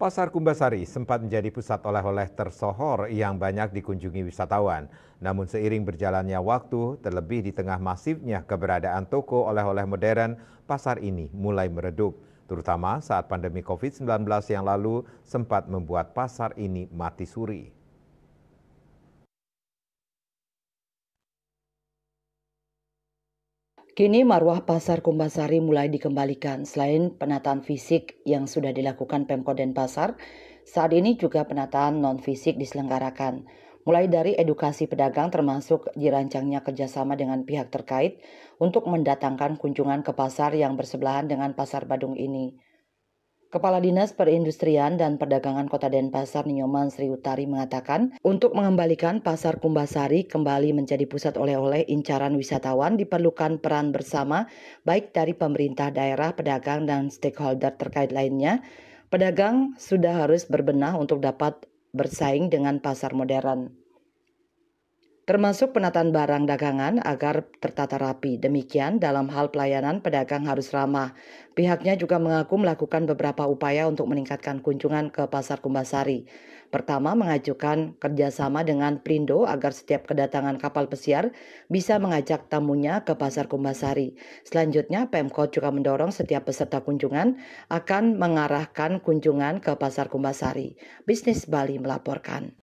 Pasar Kumbasari sempat menjadi pusat oleh-oleh tersohor yang banyak dikunjungi wisatawan. Namun seiring berjalannya waktu, terlebih di tengah masifnya keberadaan toko oleh-oleh modern, pasar ini mulai meredup. Terutama saat pandemi COVID-19 yang lalu sempat membuat pasar ini mati suri. Kini marwah pasar Kumbasari mulai dikembalikan. Selain penataan fisik yang sudah dilakukan Pemkot Denpasar, saat ini juga penataan non-fisik diselenggarakan. Mulai dari edukasi pedagang termasuk dirancangnya kerjasama dengan pihak terkait untuk mendatangkan kunjungan ke pasar yang bersebelahan dengan pasar Badung ini. Kepala Dinas Perindustrian dan Perdagangan Kota Denpasar Nyoman Sri Utari mengatakan, untuk mengembalikan Pasar Kumbasari kembali menjadi pusat oleh-oleh incaran wisatawan diperlukan peran bersama baik dari pemerintah daerah, pedagang, dan stakeholder terkait lainnya. Pedagang sudah harus berbenah untuk dapat bersaing dengan pasar modern termasuk penataan barang dagangan agar tertata rapi. Demikian dalam hal pelayanan pedagang harus ramah. Pihaknya juga mengaku melakukan beberapa upaya untuk meningkatkan kunjungan ke Pasar Kumbasari. Pertama, mengajukan kerjasama dengan Prindo agar setiap kedatangan kapal pesiar bisa mengajak tamunya ke Pasar Kumbasari. Selanjutnya, Pemkot juga mendorong setiap peserta kunjungan akan mengarahkan kunjungan ke Pasar Kumbasari. Bisnis Bali melaporkan.